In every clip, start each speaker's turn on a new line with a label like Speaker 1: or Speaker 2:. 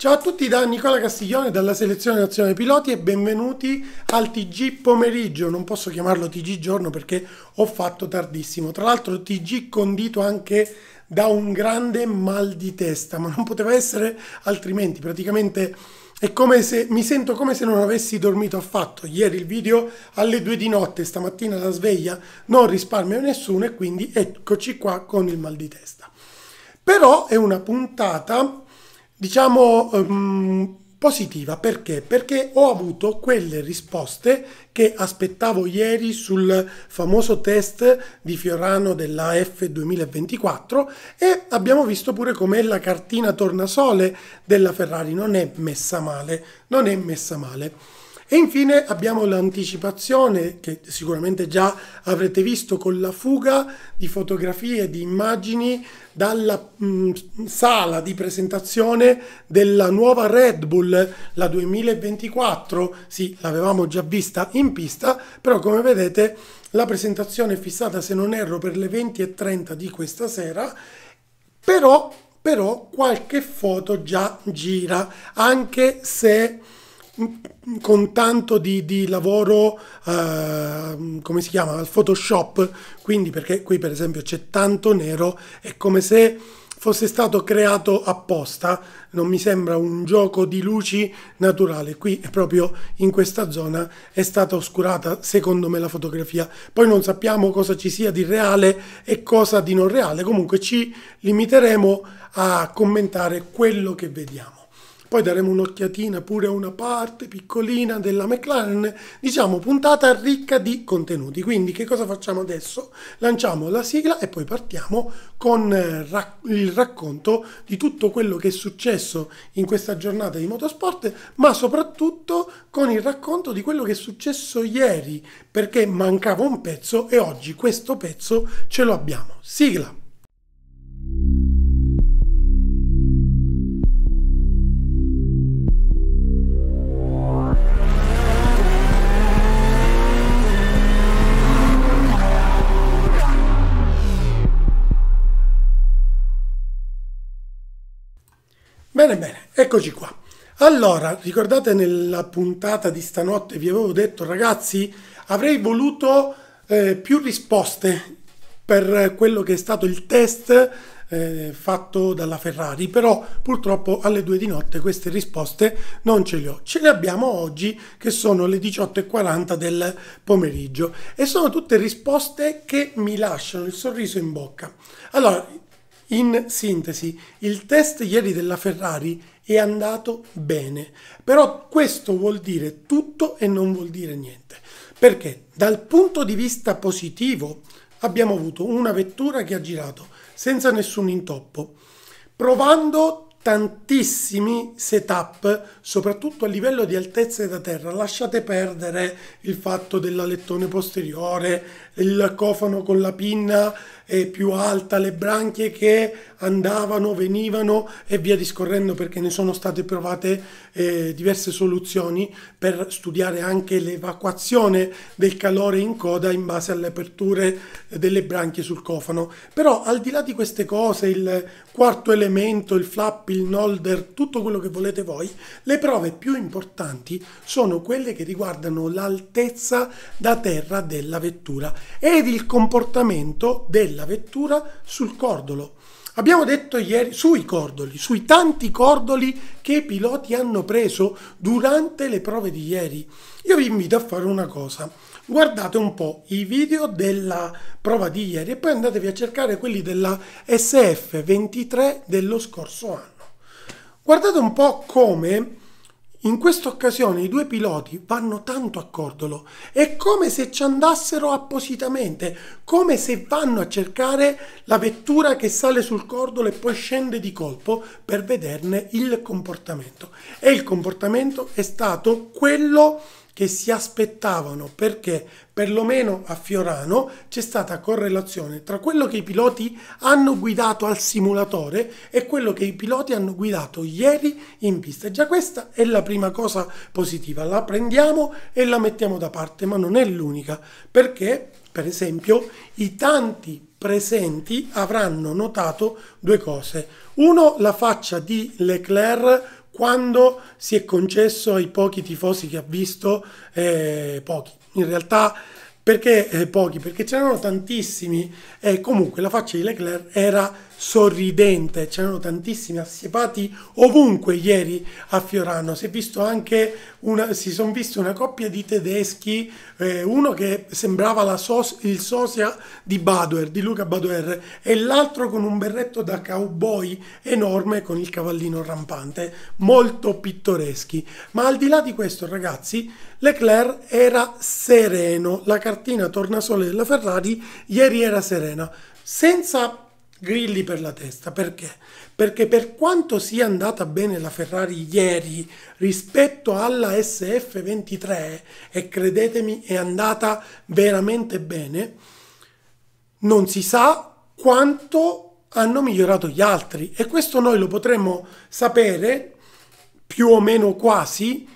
Speaker 1: Ciao a tutti da Nicola Castiglione dalla selezione nazionale piloti e benvenuti al TG pomeriggio, non posso chiamarlo TG giorno perché ho fatto tardissimo, tra l'altro TG condito anche da un grande mal di testa, ma non poteva essere altrimenti, praticamente è come se mi sento come se non avessi dormito affatto. Ieri il video alle 2 di notte, stamattina la sveglia, non risparmio nessuno e quindi eccoci qua con il mal di testa. Però è una puntata diciamo um, positiva perché? Perché ho avuto quelle risposte che aspettavo ieri sul famoso test di Fiorano della f 2024 e abbiamo visto pure com'è la cartina tornasole della Ferrari, non è messa male, non è messa male. E infine abbiamo l'anticipazione che sicuramente già avrete visto con la fuga di fotografie, di immagini dalla mh, mm, sala di presentazione della nuova Red Bull, la 2024. Sì, l'avevamo già vista in pista, però come vedete la presentazione è fissata, se non erro, per le 20.30 di questa sera, però, però qualche foto già gira, anche se con tanto di, di lavoro, uh, come si chiama, al Photoshop, quindi perché qui per esempio c'è tanto nero, è come se fosse stato creato apposta, non mi sembra un gioco di luci naturale, qui proprio in questa zona è stata oscurata secondo me la fotografia, poi non sappiamo cosa ci sia di reale e cosa di non reale, comunque ci limiteremo a commentare quello che vediamo. Poi daremo un'occhiatina pure a una parte piccolina della McLaren, diciamo puntata ricca di contenuti. Quindi che cosa facciamo adesso? Lanciamo la sigla e poi partiamo con eh, il racconto di tutto quello che è successo in questa giornata di motorsport, ma soprattutto con il racconto di quello che è successo ieri, perché mancava un pezzo e oggi questo pezzo ce lo abbiamo. Sigla! Bene, bene, eccoci qua. Allora, ricordate nella puntata di stanotte vi avevo detto, ragazzi, avrei voluto eh, più risposte per quello che è stato il test eh, fatto dalla Ferrari, però purtroppo alle due di notte queste risposte non ce le ho. Ce le abbiamo oggi che sono le 18.40 del pomeriggio e sono tutte risposte che mi lasciano il sorriso in bocca. Allora, in sintesi, il test ieri della Ferrari è andato bene, però questo vuol dire tutto e non vuol dire niente, perché dal punto di vista positivo abbiamo avuto una vettura che ha girato senza nessun intoppo, provando tantissimi setup, soprattutto a livello di altezze da terra. Lasciate perdere il fatto dell'alettone posteriore, il cofano con la pinna eh, più alta, le branchie che andavano, venivano e via discorrendo perché ne sono state provate eh, diverse soluzioni per studiare anche l'evacuazione del calore in coda in base alle aperture delle branchie sul cofano. Però al di là di queste cose, il quarto elemento, il flap, il nolder, tutto quello che volete voi, le prove più importanti sono quelle che riguardano l'altezza da terra della vettura ed il comportamento della vettura sul cordolo. Abbiamo detto ieri sui cordoli, sui tanti cordoli che i piloti hanno preso durante le prove di ieri. Io vi invito a fare una cosa. Guardate un po' i video della prova di ieri e poi andatevi a cercare quelli della SF23 dello scorso anno. Guardate un po' come in questa occasione i due piloti vanno tanto a cordolo, è come se ci andassero appositamente, come se vanno a cercare la vettura che sale sul cordolo e poi scende di colpo per vederne il comportamento. E il comportamento è stato quello che si aspettavano perché perlomeno a Fiorano c'è stata correlazione tra quello che i piloti hanno guidato al simulatore e quello che i piloti hanno guidato ieri in pista. già questa è la prima cosa positiva, la prendiamo e la mettiamo da parte, ma non è l'unica, perché per esempio i tanti presenti avranno notato due cose. Uno, la faccia di Leclerc quando si è concesso ai pochi tifosi che ha visto, eh, pochi in realtà perché eh, pochi? Perché c'erano tantissimi e comunque la faccia di Leclerc era sorridente, c'erano tantissimi assiepati ovunque ieri a Fiorano, si, una, si sono viste una coppia di tedeschi, eh, uno che sembrava sos, il sosia di Baduer, di Luca Baduer, e l'altro con un berretto da cowboy enorme con il cavallino rampante, molto pittoreschi. Ma al di là di questo ragazzi, Leclerc era sereno, la cartina tornasole della Ferrari ieri era serena, senza grilli per la testa. Perché? Perché per quanto sia andata bene la Ferrari ieri rispetto alla SF23, e credetemi è andata veramente bene, non si sa quanto hanno migliorato gli altri e questo noi lo potremo sapere più o meno quasi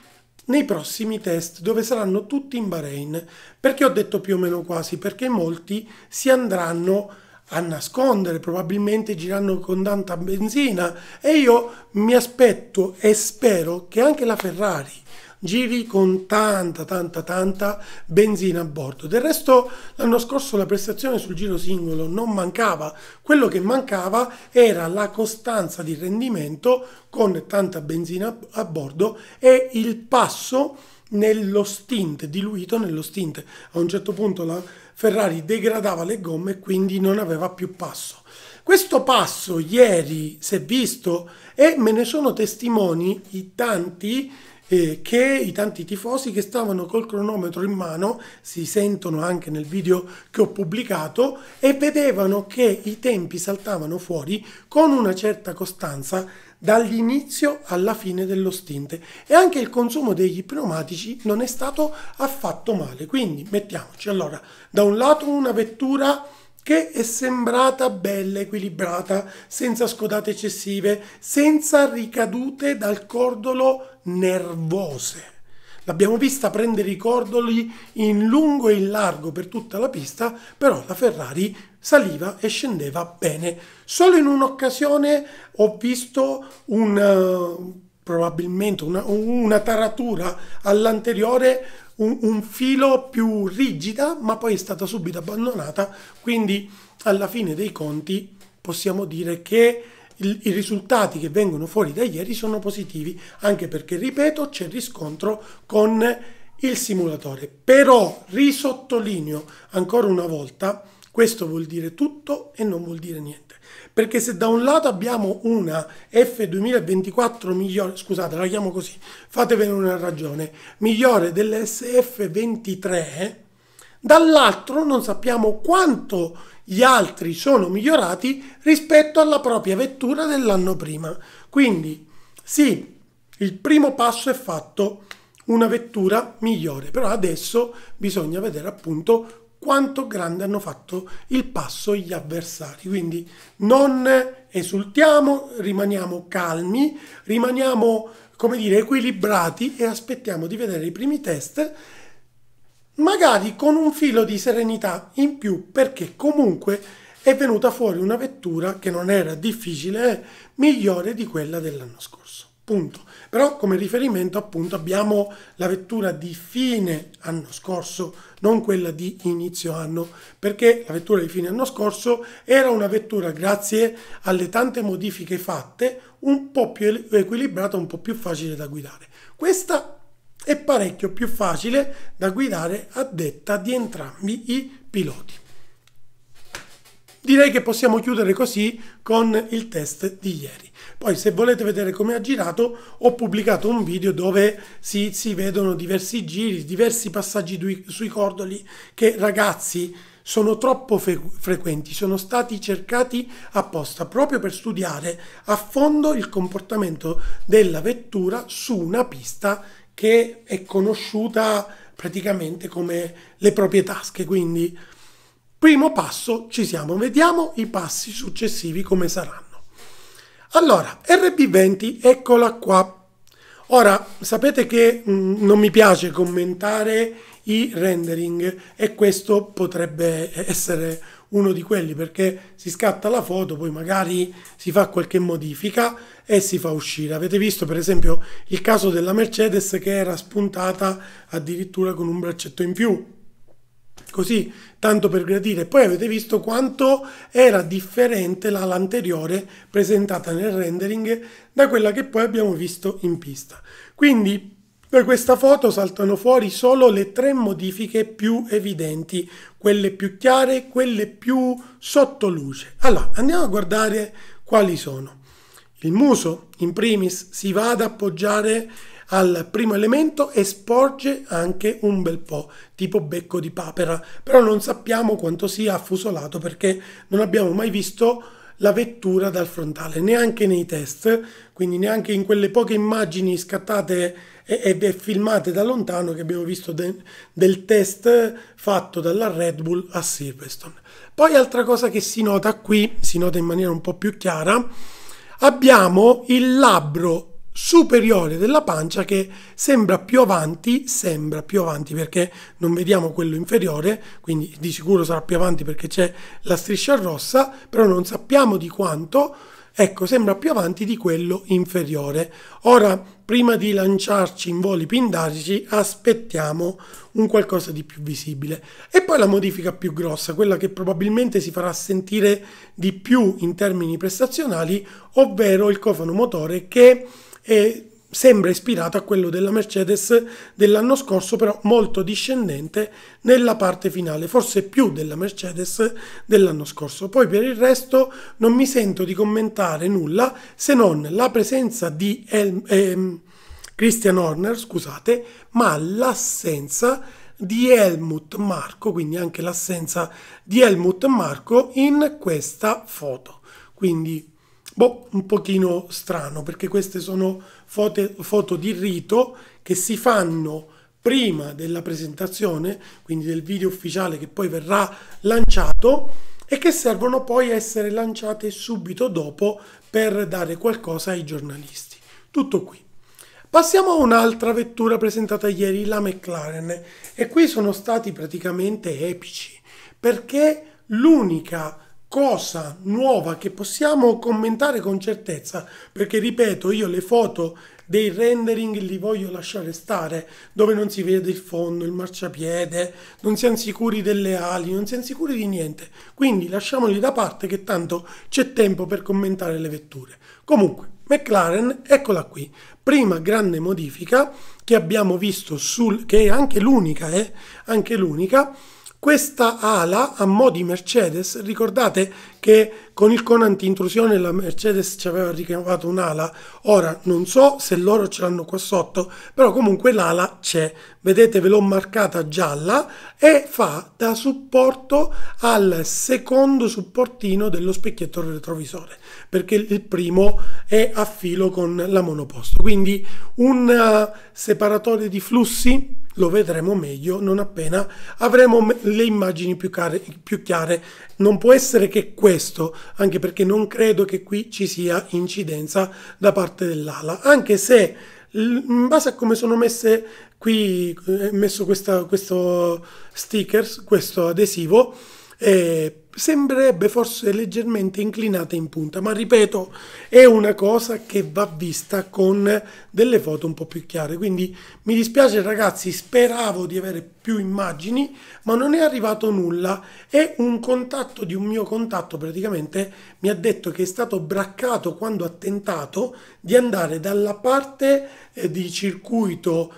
Speaker 1: nei prossimi test dove saranno tutti in Bahrain perché ho detto più o meno quasi perché molti si andranno a nascondere, probabilmente girano con tanta benzina e io mi aspetto e spero che anche la Ferrari giri con tanta tanta tanta benzina a bordo del resto l'anno scorso la prestazione sul giro singolo non mancava quello che mancava era la costanza di rendimento con tanta benzina a bordo e il passo nello stint, diluito nello stint. A un certo punto la Ferrari degradava le gomme e quindi non aveva più passo. Questo passo ieri si è visto e me ne sono testimoni i tanti eh, che i tanti tifosi che stavano col cronometro in mano si sentono anche nel video che ho pubblicato e vedevano che i tempi saltavano fuori con una certa costanza dall'inizio alla fine dello stint e anche il consumo degli pneumatici non è stato affatto male. Quindi mettiamoci allora da un lato una vettura che è sembrata bella, equilibrata, senza scodate eccessive, senza ricadute dal cordolo nervose L'abbiamo vista prendere i cordoli in lungo e in largo per tutta la pista, però la Ferrari saliva e scendeva bene. Solo in un'occasione ho visto un eh, probabilmente una, una taratura all'anteriore, un, un, filo più rigida, ma poi è stata subito abbandonata. Quindi alla fine dei conti possiamo dire che il, i risultati che vengono fuori da ieri sono positivi, anche perché, ripeto, c'è riscontro con il simulatore. Però risottolineo ancora una volta, questo vuol dire tutto e non vuol dire niente. Perché se da un lato abbiamo una F2024 migliore, scusate la chiamo così, fatevene una ragione, migliore dell'SF23, dall'altro non sappiamo quanto gli altri sono migliorati rispetto alla propria vettura dell'anno prima. Quindi sì, il primo passo è fatto, una vettura migliore, però adesso bisogna vedere appunto quanto grande hanno fatto il passo gli avversari. Quindi non esultiamo, rimaniamo calmi, rimaniamo, come dire, equilibrati e aspettiamo di vedere i primi test magari con un filo di serenità in più perché comunque è venuta fuori una vettura che non era difficile, eh, migliore di quella dell'anno scorso. Punto. Però come riferimento appunto abbiamo la vettura di fine anno scorso, non quella di inizio anno, perché la vettura di fine anno scorso era una vettura grazie alle tante modifiche fatte un po' più equilibrata, un po' più facile da guidare. Questa è parecchio più facile da guidare a detta di entrambi i piloti. Direi che possiamo chiudere così con il test di ieri. Poi se volete vedere come ha girato ho pubblicato un video dove si, si vedono diversi giri, diversi passaggi dui, sui cordoli che ragazzi sono troppo fre frequenti, sono stati cercati apposta proprio per studiare a fondo il comportamento della vettura su una pista che è conosciuta praticamente come le proprie tasche. Quindi, primo passo ci siamo, vediamo i passi successivi come saranno. Allora, RB20, eccola qua. Ora, sapete che mh, mm, non mi piace commentare i rendering e questo potrebbe essere uno di quelli perché si scatta la foto, poi magari si fa qualche modifica e si fa uscire. Avete visto per esempio il caso della Mercedes che era spuntata addirittura con un braccetto in più. Così, tanto per gradire. Poi avete visto quanto era differente l'ala anteriore presentata nel rendering da quella che poi abbiamo visto in pista. Quindi per questa foto saltano fuori solo le tre modifiche più evidenti, quelle più chiare, quelle più sotto luce. Allora, andiamo a guardare quali sono. Il muso, in primis, si va ad appoggiare al primo elemento e sporge anche un bel po', tipo becco di papera, però non sappiamo quanto sia affusolato perché non abbiamo mai visto la vettura dal frontale, neanche nei test, quindi neanche in quelle poche immagini scattate e, e filmate da lontano che abbiamo visto de, del test fatto dalla Red Bull a Silverstone. Poi altra cosa che si nota qui, si nota in maniera un po' più chiara, abbiamo il labbro superiore della pancia che sembra più avanti, sembra più avanti perché non vediamo quello inferiore, quindi di sicuro sarà più avanti perché c'è la striscia rossa, però non sappiamo di quanto, ecco, sembra più avanti di quello inferiore. Ora, prima di lanciarci in voli pindarici, aspettiamo un qualcosa di più visibile. E poi la modifica più grossa, quella che probabilmente si farà sentire di più in termini prestazionali, ovvero il cofano motore che e sembra ispirato a quello della Mercedes dell'anno scorso, però molto discendente nella parte finale, forse più della Mercedes dell'anno scorso. Poi per il resto non mi sento di commentare nulla se non la presenza di El- ehm, Christian Horner, scusate, ma l'assenza di Helmut Marco, quindi anche l'assenza di Helmut Marco in questa foto. Quindi boh, un pochino strano perché queste sono foto, foto di rito che si fanno prima della presentazione, quindi del video ufficiale che poi verrà lanciato e che servono poi a essere lanciate subito dopo per dare qualcosa ai giornalisti. Tutto qui. Passiamo a un'altra vettura presentata ieri, la McLaren, e qui sono stati praticamente epici, perché l'unica cosa nuova che possiamo commentare con certezza, perché ripeto, io le foto dei rendering li voglio lasciare stare, dove non si vede il fondo, il marciapiede, non siamo sicuri delle ali, non siamo sicuri di niente. Quindi lasciamoli da parte che tanto c'è tempo per commentare le vetture. Comunque, McLaren, eccola qui, prima grande modifica che abbiamo visto sul che è anche l'unica, eh, anche l'unica questa ala a mo' di Mercedes, ricordate che con il con anti-intrusione la Mercedes ci aveva ricavato un'ala. Ora non so se loro ce l'hanno qua sotto, però comunque l'ala c'è. Vedete, ve l'ho marcata gialla e fa da supporto al secondo supportino dello specchietto retrovisore, perché il primo è a filo con la monoposto. Quindi un eh, separatore di flussi lo vedremo meglio non appena avremo le immagini più, care, più chiare non può essere che questo, anche perché non credo che qui ci sia incidenza da parte dell'ala, anche se in base a come sono messe qui, eh, messo questa, questo sticker, questo adesivo, eh, sembrerebbe forse leggermente inclinata in punta, ma ripeto, è una cosa che va vista con delle foto un po' più chiare. Quindi mi dispiace ragazzi, speravo di avere più immagini, ma non è arrivato nulla e un contatto di un mio contatto praticamente mi ha detto che è stato braccato quando ha tentato di andare dalla parte eh, di circuito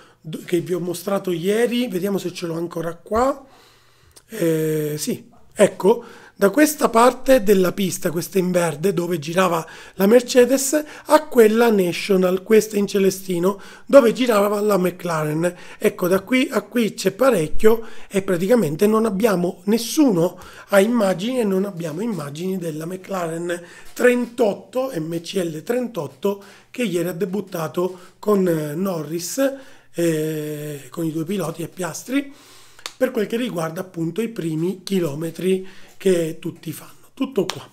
Speaker 1: che vi ho mostrato ieri, vediamo se ce l'ho ancora qua. Eh, sì, ecco, da questa parte della pista, questa in verde dove girava la Mercedes, a quella National, questa in celestino dove girava la McLaren. Ecco, da qui a qui c'è parecchio e praticamente non abbiamo nessuno a immagini e non abbiamo immagini della McLaren 38, MCL 38, che ieri ha debuttato con eh, Norris, eh, con i due piloti e Piastri per quel che riguarda appunto i primi chilometri che tutti fanno. Tutto qua.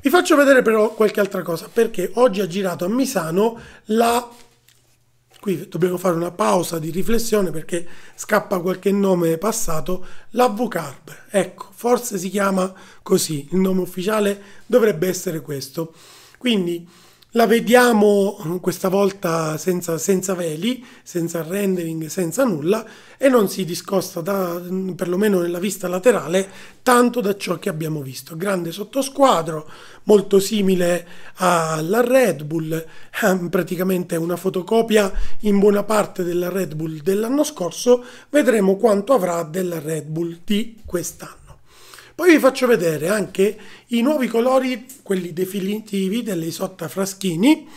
Speaker 1: Vi faccio vedere però qualche altra cosa perché oggi ha girato a Misano la... Qui dobbiamo fare una pausa di riflessione perché scappa qualche nome passato, la l'Avvocarb. Ecco, forse si chiama così, il nome ufficiale dovrebbe essere questo. Quindi la vediamo questa volta senza, senza veli, senza rendering, senza nulla e non si discosta da, perlomeno nella vista laterale tanto da ciò che abbiamo visto. Grande sottosquadro, molto simile alla Red Bull, ehm, praticamente una fotocopia in buona parte della Red Bull dell'anno scorso, vedremo quanto avrà della Red Bull di quest'anno. Poi vi faccio vedere anche i nuovi colori, quelli definitivi delle Isotta Fraschini.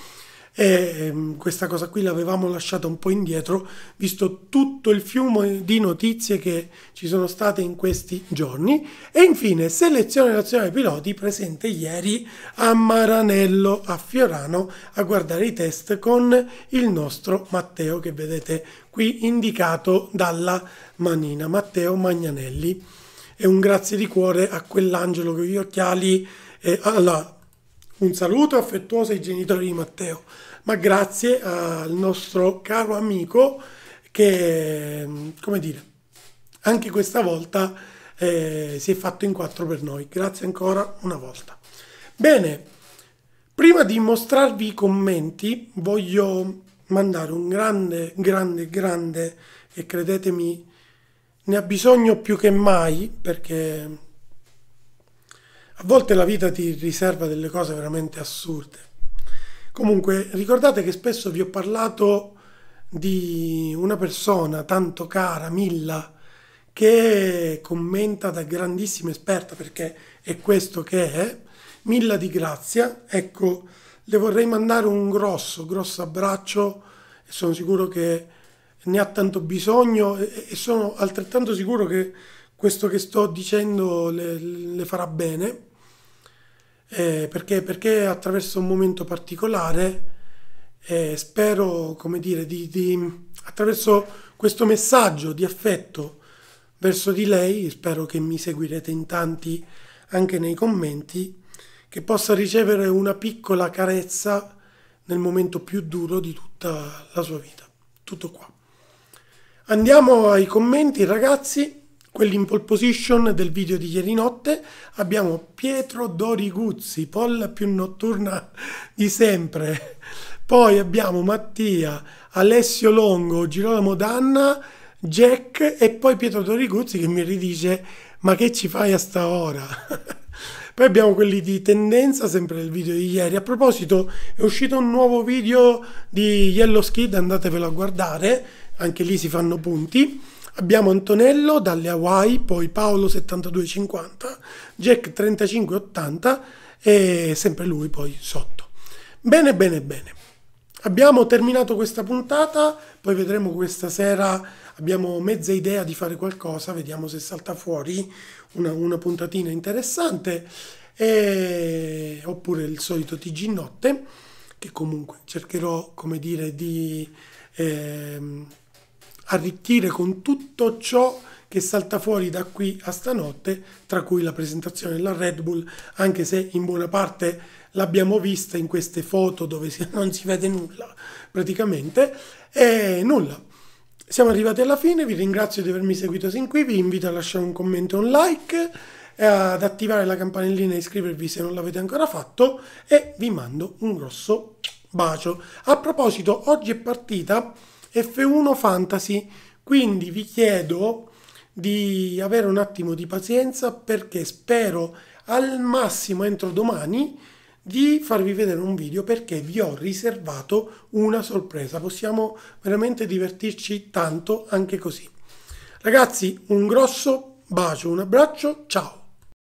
Speaker 1: E ehm, questa cosa qui l'avevamo lasciata un po' indietro, visto tutto il fiume di notizie che ci sono state in questi giorni. E infine, selezione nazionale piloti presente ieri a Maranello, a Fiorano, a guardare i test con il nostro Matteo, che vedete qui indicato dalla manina, Matteo Magnanelli e un grazie di cuore a quell'angelo con gli occhiali e eh, alla un saluto affettuoso ai genitori di Matteo, ma grazie al nostro caro amico che, come dire, anche questa volta eh, si è fatto in quattro per noi. Grazie ancora una volta. Bene, prima di mostrarvi i commenti voglio mandare un grande, grande, grande e credetemi ne ha bisogno più che mai perché a volte la vita ti riserva delle cose veramente assurde. Comunque ricordate che spesso vi ho parlato di una persona tanto cara, Milla, che commenta da grandissima esperta perché è questo che è, Milla di Grazia, ecco, le vorrei mandare un grosso, grosso abbraccio e sono sicuro che ne ha tanto bisogno e, e sono altrettanto sicuro che questo che sto dicendo le, le farà bene, eh, perché, perché attraverso un momento particolare eh, spero, come dire, di, di, attraverso questo messaggio di affetto verso di lei, spero che mi seguirete in tanti anche nei commenti, che possa ricevere una piccola carezza nel momento più duro di tutta la sua vita. Tutto qua. Andiamo ai commenti ragazzi, quelli in pole position del video di ieri notte. Abbiamo Pietro Doriguzzi, polla più notturna di sempre. Poi abbiamo Mattia, Alessio Longo, Girolamo Danna, Jack e poi Pietro Doriguzzi che mi ridice ma che ci fai a sta ora? Poi abbiamo quelli di tendenza, sempre del video di ieri. A proposito, è uscito un nuovo video di Yellow Skid, andatevelo a guardare anche lì si fanno punti. Abbiamo Antonello dalle Hawaii, poi Paolo 72,50, Jack 35,80 e sempre lui poi sotto. Bene, bene, bene. Abbiamo terminato questa puntata, poi vedremo questa sera, abbiamo mezza idea di fare qualcosa, vediamo se salta fuori una, una puntatina interessante, e... oppure il solito TG Notte, che comunque cercherò, come dire, di... Ehm, arricchire con tutto ciò che salta fuori da qui a stanotte, tra cui la presentazione della Red Bull, anche se in buona parte l'abbiamo vista in queste foto dove non si vede nulla praticamente, e nulla. Siamo arrivati alla fine, vi ringrazio di avermi seguito sin qui, vi invito a lasciare un commento e un like, ad attivare la campanellina e iscrivervi se non l'avete ancora fatto e vi mando un grosso bacio. A proposito, oggi è partita F1 Fantasy. Quindi vi chiedo di avere un attimo di pazienza perché spero al massimo entro domani di farvi vedere un video perché vi ho riservato una sorpresa. Possiamo veramente divertirci tanto anche così. Ragazzi, un grosso bacio, un abbraccio, ciao!